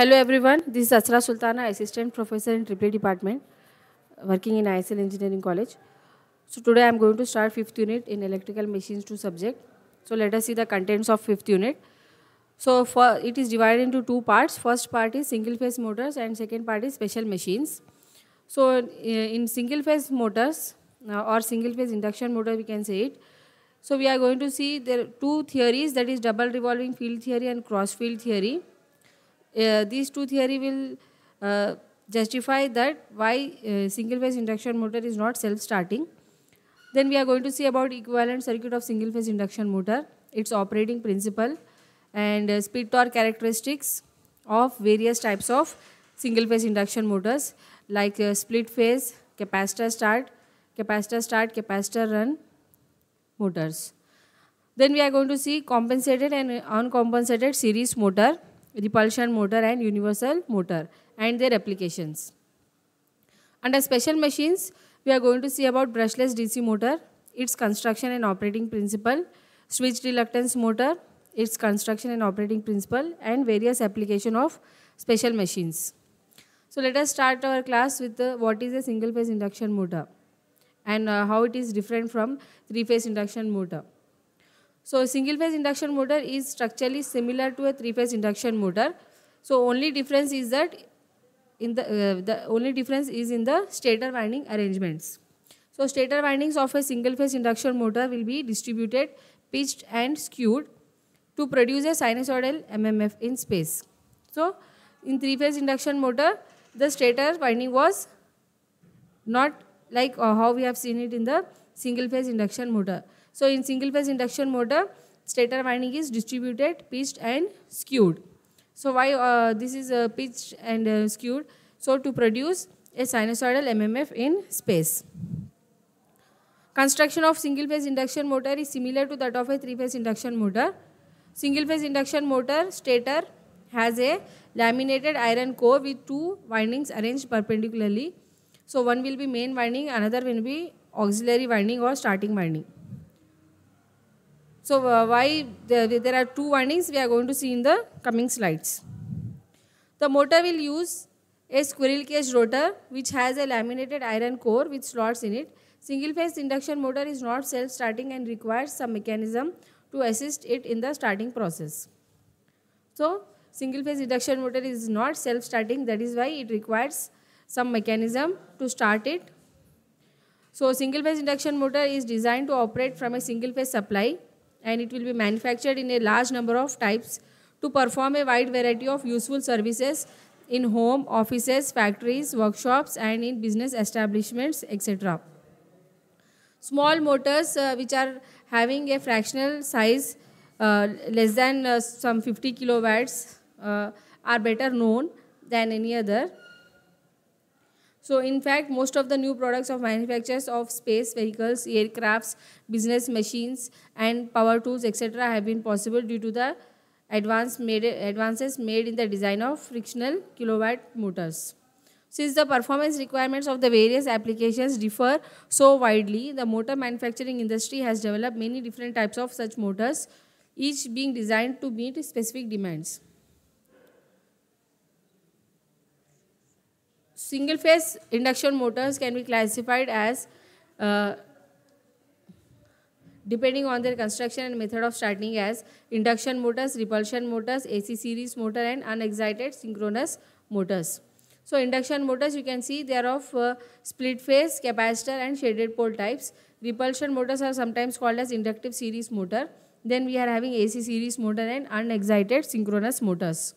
Hello everyone, this is Asra Sultana, Assistant Professor in Triple Department, working in ISL Engineering College. So today I am going to start 5th unit in Electrical Machines 2 subject. So let us see the contents of 5th unit. So for, it is divided into two parts. First part is single phase motors and second part is special machines. So in single phase motors uh, or single phase induction motor we can say it. So we are going to see there are two theories that is double revolving field theory and cross field theory uh, these two theory will uh, justify that why uh, single phase induction motor is not self starting then we are going to see about equivalent circuit of single phase induction motor its operating principle and uh, speed torque characteristics of various types of single phase induction motors like uh, split phase capacitor start capacitor start capacitor run motors then we are going to see compensated and uh, uncompensated series motor repulsion motor and universal motor and their applications. Under special machines, we are going to see about brushless DC motor, its construction and operating principle, switch reluctance motor, its construction and operating principle and various application of special machines. So let us start our class with what is a single phase induction motor and uh, how it is different from three phase induction motor. So a single phase induction motor is structurally similar to a three phase induction motor. So only difference is that in the, uh, the only difference is in the stator winding arrangements. So stator windings of a single phase induction motor will be distributed, pitched and skewed to produce a sinusoidal MMF in space. So in three phase induction motor the stator winding was not like uh, how we have seen it in the single phase induction motor. So in single phase induction motor, stator winding is distributed, pitched and skewed. So why uh, this is uh, pitched and uh, skewed? So to produce a sinusoidal MMF in space. Construction of single phase induction motor is similar to that of a three phase induction motor. Single phase induction motor stator has a laminated iron core with two windings arranged perpendicularly. So one will be main winding, another will be auxiliary winding or starting winding. So uh, why there are two windings we are going to see in the coming slides. The motor will use a squirrel cage rotor which has a laminated iron core with slots in it. Single phase induction motor is not self starting and requires some mechanism to assist it in the starting process. So single phase induction motor is not self starting that is why it requires some mechanism to start it. So single phase induction motor is designed to operate from a single phase supply and it will be manufactured in a large number of types to perform a wide variety of useful services in home, offices, factories, workshops and in business establishments, etc. Small motors uh, which are having a fractional size uh, less than uh, some 50 kilowatts uh, are better known than any other. So in fact, most of the new products of manufacturers of space vehicles, aircrafts, business machines, and power tools, etc., have been possible due to the made, advances made in the design of frictional kilowatt motors. Since the performance requirements of the various applications differ so widely, the motor manufacturing industry has developed many different types of such motors, each being designed to meet specific demands. single phase induction motors can be classified as uh, depending on their construction and method of starting as induction motors, repulsion motors, AC series motor and unexcited synchronous motors. So induction motors you can see they are of uh, split phase, capacitor and shaded pole types. Repulsion motors are sometimes called as inductive series motor. Then we are having AC series motor and unexcited synchronous motors.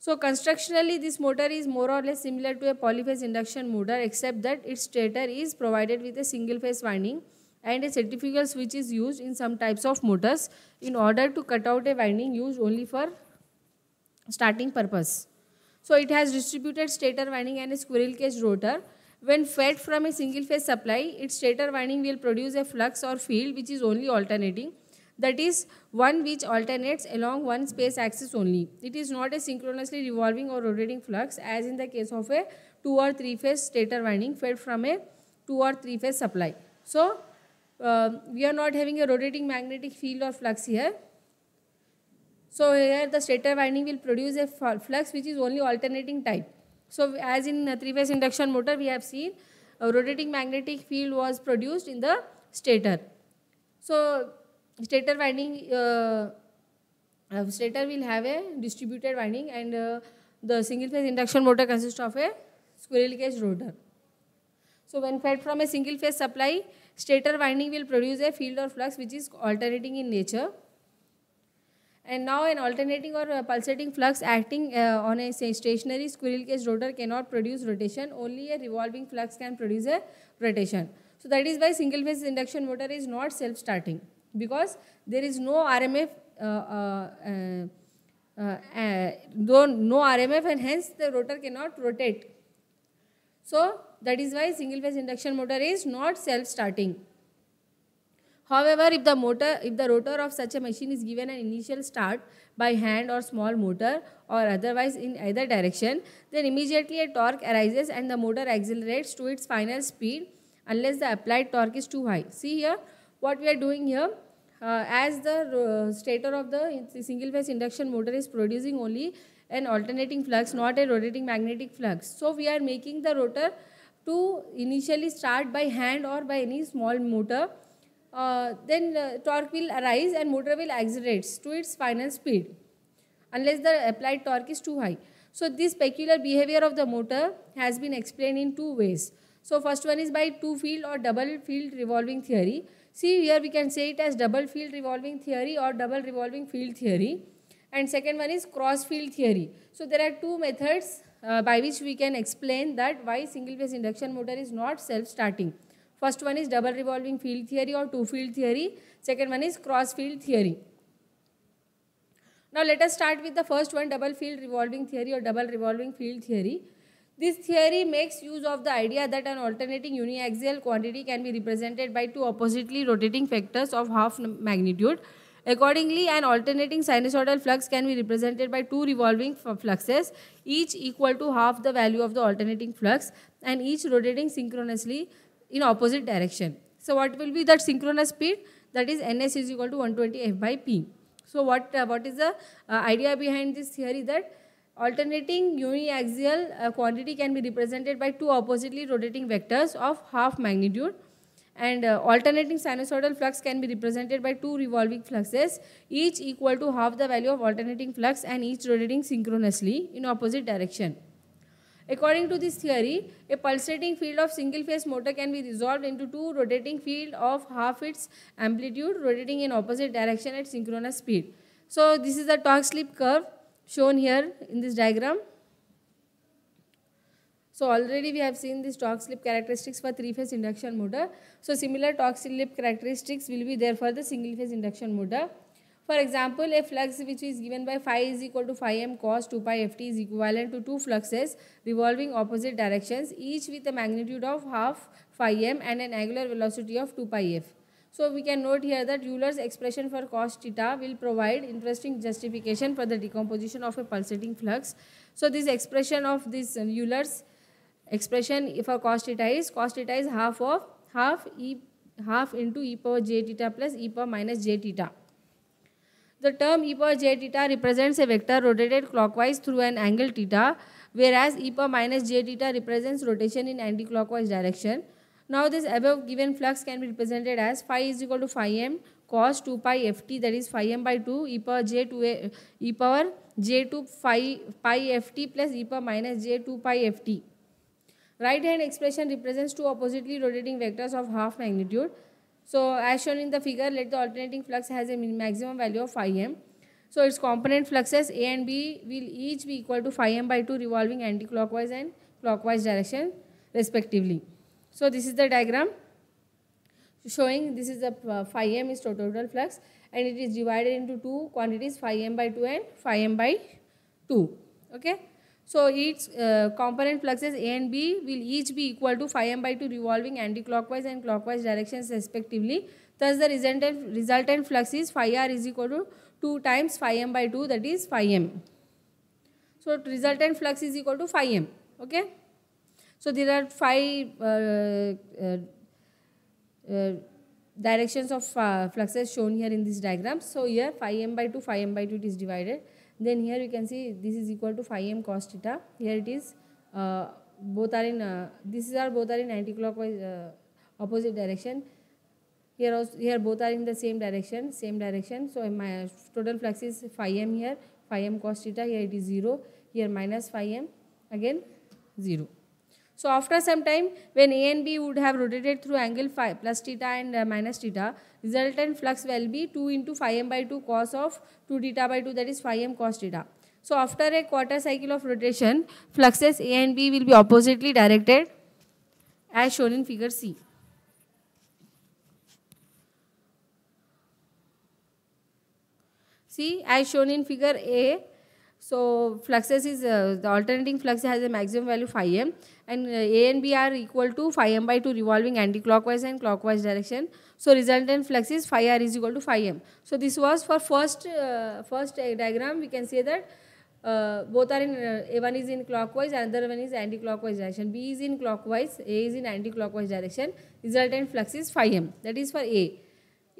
So constructionally this motor is more or less similar to a polyphase induction motor except that its stator is provided with a single phase winding and a centrifugal switch is used in some types of motors in order to cut out a winding used only for starting purpose. So it has distributed stator winding and a squirrel cage rotor. When fed from a single phase supply, its stator winding will produce a flux or field which is only alternating that is one which alternates along one space axis only. It is not a synchronously revolving or rotating flux as in the case of a two or three phase stator winding fed from a two or three phase supply. So uh, we are not having a rotating magnetic field or flux here. So here the stator winding will produce a flux which is only alternating type. So as in a three phase induction motor we have seen a rotating magnetic field was produced in the stator. So stator winding uh, uh, stator will have a distributed winding and uh, the single phase induction motor consists of a squirrel cage rotor so when fed from a single phase supply stator winding will produce a field or flux which is alternating in nature and now an alternating or uh, pulsating flux acting uh, on a say, stationary squirrel cage rotor cannot produce rotation only a revolving flux can produce a rotation so that is why single phase induction motor is not self starting because there is no RMF, uh, uh, uh, no RMF and hence the rotor cannot rotate. So that is why single phase induction motor is not self-starting. However, if the motor, if the rotor of such a machine is given an initial start by hand or small motor or otherwise in either direction, then immediately a torque arises and the motor accelerates to its final speed unless the applied torque is too high. See here, what we are doing here, uh, as the uh, stator of the single phase induction motor is producing only an alternating flux, not a rotating magnetic flux. So we are making the rotor to initially start by hand or by any small motor. Uh, then uh, torque will arise and motor will accelerate to its final speed unless the applied torque is too high. So this peculiar behavior of the motor has been explained in two ways. So first one is by two field or double field revolving theory. See here we can say it as double field revolving theory or double revolving field theory. And second one is cross field theory. So there are two methods uh, by which we can explain that why single phase induction motor is not self-starting. First one is double revolving field theory or two field theory. Second one is cross field theory. Now let us start with the first one double field revolving theory or double revolving field theory. This theory makes use of the idea that an alternating uniaxial quantity can be represented by two oppositely rotating factors of half magnitude. Accordingly, an alternating sinusoidal flux can be represented by two revolving fluxes, each equal to half the value of the alternating flux and each rotating synchronously in opposite direction. So what will be that synchronous speed? That is ns is equal to 120 f by p. So what, uh, what is the uh, idea behind this theory that Alternating uniaxial uh, quantity can be represented by two oppositely rotating vectors of half magnitude and uh, alternating sinusoidal flux can be represented by two revolving fluxes each equal to half the value of alternating flux and each rotating synchronously in opposite direction. According to this theory, a pulsating field of single phase motor can be resolved into two rotating field of half its amplitude rotating in opposite direction at synchronous speed. So this is the torque slip curve shown here in this diagram. So already we have seen this torque slip characteristics for three-phase induction motor. So similar torque slip characteristics will be there for the single-phase induction motor. For example, a flux which is given by phi is equal to phi m cos 2 pi ft is equivalent to two fluxes revolving opposite directions each with a magnitude of half phi m and an angular velocity of 2 pi f. So we can note here that Euler's expression for cos theta will provide interesting justification for the decomposition of a pulsating flux. So this expression of this uh, Euler's expression for cos theta is cos theta is half of half e half into e power j theta plus e power minus j theta. The term e power j theta represents a vector rotated clockwise through an angle theta whereas e power minus j theta represents rotation in anti-clockwise direction. Now this above given flux can be represented as phi is equal to phi m cos 2 pi ft that is phi m by 2 e power j 2 a, e power j 2 phi pi ft plus e power minus j 2 pi ft. Right hand expression represents two oppositely rotating vectors of half magnitude. So as shown in the figure, let the alternating flux has a maximum value of phi m. So its component fluxes A and B will each be equal to phi m by 2 revolving anticlockwise and clockwise direction respectively. So this is the diagram showing this is the uh, phi m is total flux and it is divided into two quantities phi m by 2 and phi m by 2. Okay. So its uh, component fluxes A and B will each be equal to phi m by 2 revolving anti-clockwise and clockwise directions respectively. Thus the resultant, resultant flux is phi r is equal to 2 times phi m by 2 that is phi m. So resultant flux is equal to phi m. Okay. So there are five uh, uh, uh, directions of fluxes shown here in this diagram. So here 5m by 2, 5m by 2 it is divided. Then here you can see this is equal to 5m cos theta. Here it is both are in uh, is are both are in anti-clockwise uh, opposite direction here also here both are in the same direction same direction so my total flux is 5m here 5m cos theta here it is 0 here minus 5m again 0 so after some time, when A and B would have rotated through angle phi plus theta and uh, minus theta, resultant flux will be 2 into phi m by 2 cos of 2 theta by 2 that is phi m cos theta. So after a quarter cycle of rotation, fluxes A and B will be oppositely directed as shown in figure C. See, as shown in figure A, so fluxes is, uh, the alternating flux has a maximum value phi m and uh, A and B are equal to phi m by 2 revolving anti-clockwise and clockwise direction. So resultant flux is phi r is equal to phi m. So this was for first, uh, first uh, diagram we can say that uh, both are in, uh, A1 is in clockwise, another one is anti-clockwise direction. B is in clockwise, A is in anti-clockwise direction. Resultant flux is phi m. That is for A.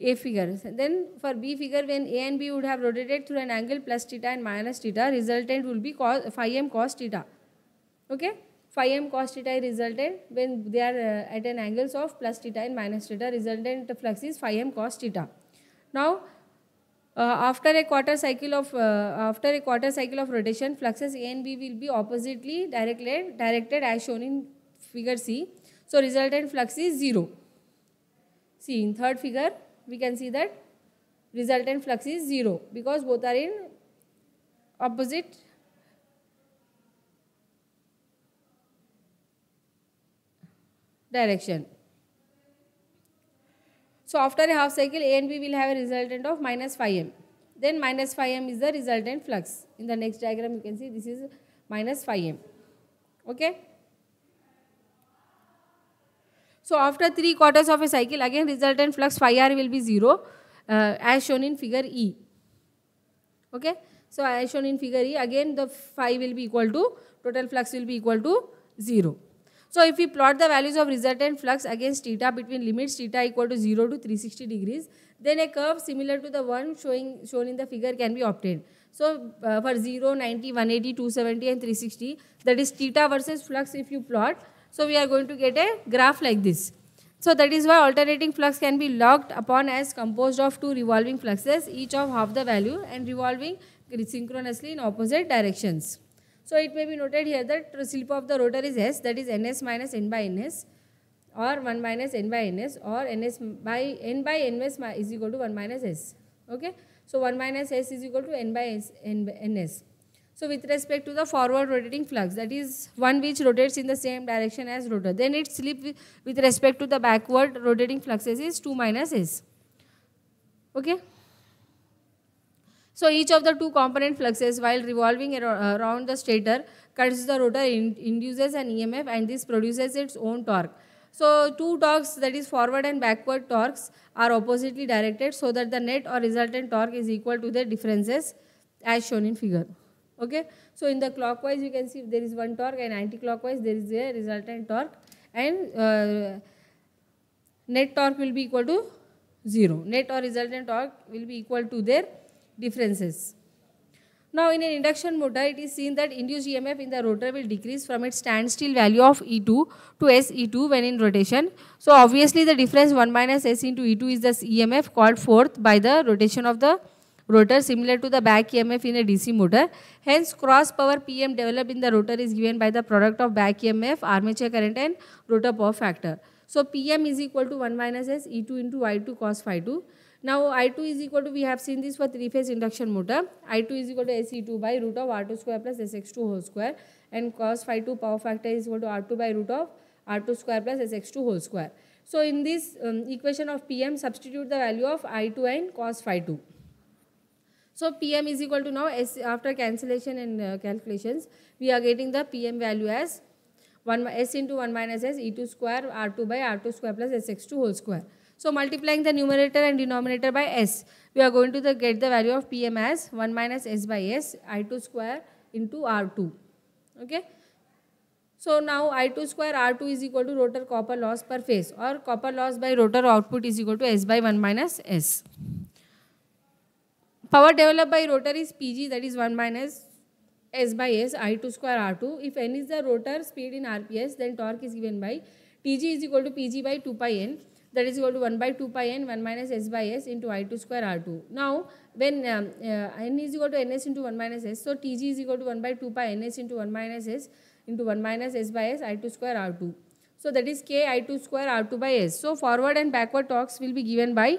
A figure. Then for B figure, when A and B would have rotated through an angle plus theta and minus theta, resultant will be cos, phi m cos theta. Okay? Phi m cos theta is resultant when they are uh, at an angles of plus theta and minus theta, resultant flux is phi m cos theta. Now, uh, after a quarter cycle of uh, after a quarter cycle of rotation, fluxes A and B will be oppositely directed, directed as shown in figure C. So, resultant flux is zero. See in third figure, we can see that resultant flux is 0 because both are in opposite direction. So after a half cycle A and B will have a resultant of minus 5m. Then minus 5m is the resultant flux. In the next diagram you can see this is minus 5m. Okay. So after three quarters of a cycle, again resultant flux phi r will be 0 uh, as shown in figure E. Okay. So as shown in figure E, again the phi will be equal to, total flux will be equal to 0. So if we plot the values of resultant flux against theta between limits theta equal to 0 to 360 degrees, then a curve similar to the one showing shown in the figure can be obtained. So uh, for 0, 90, 180, 270 and 360, that is theta versus flux if you plot, so we are going to get a graph like this. So that is why alternating flux can be locked upon as composed of two revolving fluxes, each of half the value and revolving synchronously in opposite directions. So it may be noted here that the slip of the rotor is S, that is Ns minus N by Ns or 1 minus N by Ns or Ns by N by Ns is equal to 1 minus S. Okay. So 1 minus S is equal to N by S, N, Ns. So with respect to the forward rotating flux, that is one which rotates in the same direction as rotor. Then its slip with respect to the backward rotating fluxes is 2 minus s. Okay. So each of the two component fluxes while revolving uh, around the stator cuts the rotor, induces an EMF and this produces its own torque. So two torques that is forward and backward torques are oppositely directed so that the net or resultant torque is equal to their differences as shown in figure okay so in the clockwise you can see there is one torque and anti-clockwise there is a resultant torque and uh, net torque will be equal to 0 net or resultant torque will be equal to their differences now in an induction motor it is seen that induced emf in the rotor will decrease from its standstill value of e2 to s e2 when in rotation so obviously the difference 1 minus s into e2 is the emf called forth by the rotation of the rotor similar to the back EMF in a DC motor. Hence, cross power PM developed in the rotor is given by the product of back EMF, armature current and rotor power factor. So, PM is equal to 1 minus S E2 into I2 cos phi 2. Now, I2 is equal to, we have seen this for three-phase induction motor. I2 is equal to SE2 by root of R2 square plus SX2 whole square and cos phi 2 power factor is equal to R2 by root of R2 square plus SX2 whole square. So, in this um, equation of PM, substitute the value of I2 and cos phi 2. So PM is equal to now, after cancellation and uh, calculations, we are getting the PM value as 1 s into 1 minus s e2 square r2 by r2 square plus sx2 whole square. So multiplying the numerator and denominator by s, we are going to the, get the value of PM as 1 minus s by s i2 square into r2. Okay. So now I2 square R2 is equal to rotor copper loss per phase or copper loss by rotor output is equal to S by 1 minus S power developed by rotor is pg that is 1 minus s by s i2 square r2 if n is the rotor speed in rps then torque is given by tg is equal to pg by 2 pi n that is equal to 1 by 2 pi n 1 minus s by s into i2 square r2 now when um, uh, n is equal to ns into 1 minus s so tg is equal to 1 by 2 pi ns into 1 minus s into 1 minus s by s i2 square r2 so that is k i2 square r2 by s so forward and backward torques will be given by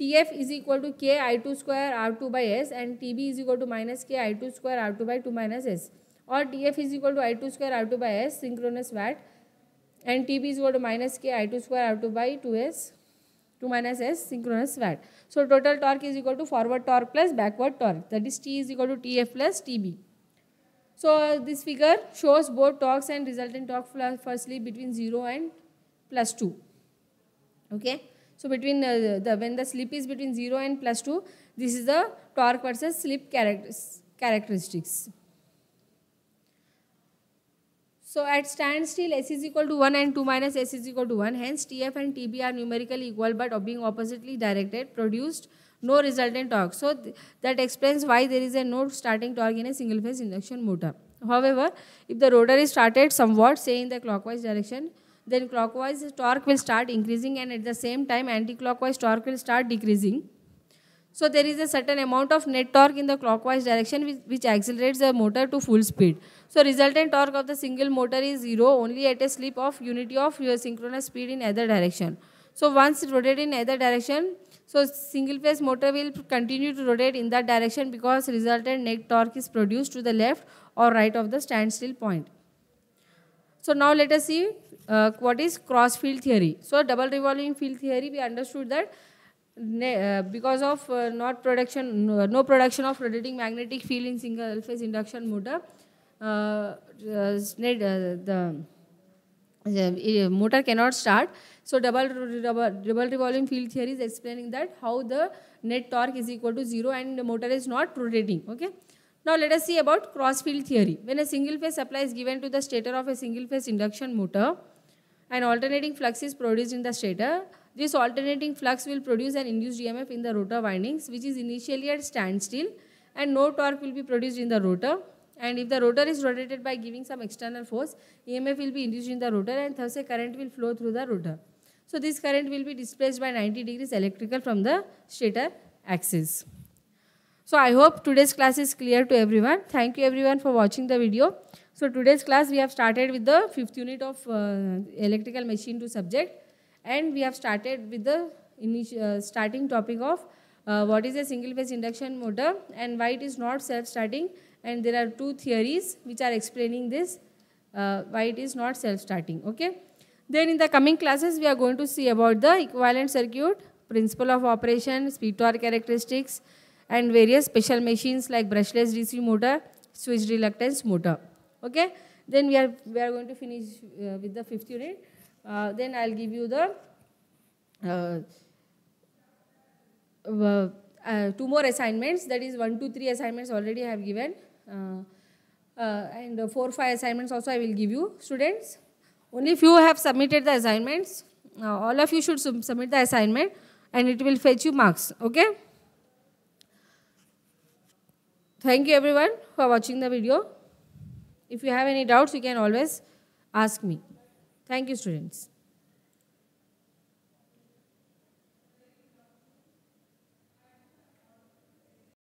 TF is equal to K I2 square R2 by S and TB is equal to minus K I2 square R2 by 2 minus S or TF is equal to I2 square R2 by S synchronous VAT and TB is equal to minus K I2 square R2 by 2S 2 minus S synchronous VAT. So total torque is equal to forward torque plus backward torque that is T is equal to TF plus TB. So uh, this figure shows both torques and resultant torque firstly between 0 and plus 2. Okay. So between uh, the when the slip is between 0 and plus 2, this is the torque versus slip characteristics. So at standstill, S is equal to 1 and 2 minus S is equal to 1. Hence, TF and TB are numerically equal but being oppositely directed, produced no resultant torque. So th that explains why there is a no starting torque in a single phase induction motor. However, if the rotor is started somewhat, say in the clockwise direction, then clockwise torque will start increasing and at the same time anti-clockwise torque will start decreasing. So there is a certain amount of net torque in the clockwise direction which, which accelerates the motor to full speed. So resultant torque of the single motor is zero only at a slip of unity of your synchronous speed in either direction. So once rotated in either direction, so single phase motor will continue to rotate in that direction because resultant net torque is produced to the left or right of the standstill point. So now let us see uh, what is cross field theory. So double revolving field theory, we understood that uh, because of uh, not production, no, no, production of rotating magnetic field in single phase induction motor, uh, uh, uh, the, the motor cannot start. So double, double, double revolving field theory is explaining that how the net torque is equal to zero and the motor is not rotating. Okay. Now let us see about cross field theory. When a single phase supply is given to the stator of a single phase induction motor, an alternating flux is produced in the stator. This alternating flux will produce an induced EMF in the rotor windings which is initially at standstill and no torque will be produced in the rotor. And if the rotor is rotated by giving some external force, EMF will be induced in the rotor and thus a current will flow through the rotor. So this current will be displaced by 90 degrees electrical from the stator axis. So I hope today's class is clear to everyone. Thank you everyone for watching the video. So today's class we have started with the fifth unit of uh, electrical machine to subject and we have started with the uh, starting topic of uh, what is a single phase induction motor and why it is not self starting and there are two theories which are explaining this uh, why it is not self starting okay then in the coming classes we are going to see about the equivalent circuit principle of operation speed torque characteristics and various special machines like brushless DC motor, switch reluctance motor. Okay, then we are, we are going to finish uh, with the fifth unit. Uh, then I'll give you the uh, uh, uh two more assignments that is one, two, three assignments already I have given uh, and four, five assignments also I will give you students. Only few have submitted the assignments. all of you should sub submit the assignment and it will fetch you marks. Okay. Thank you everyone for watching the video. If you have any doubts, you can always ask me. Thank you students.